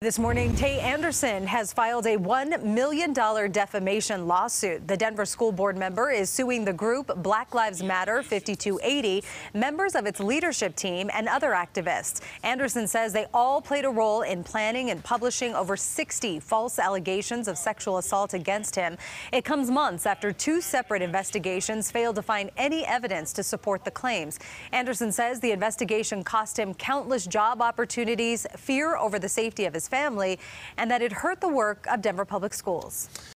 This morning, Tay Anderson has filed a $1 million defamation lawsuit. The Denver school board member is suing the group Black Lives Matter 5280, members of its leadership team, and other activists. Anderson says they all played a role in planning and publishing over 60 false allegations of sexual assault against him. It comes months after two separate investigations failed to find any evidence to support the claims. Anderson says the investigation cost him countless job opportunities, fear over the safety of his family and that it hurt the work of Denver Public Schools.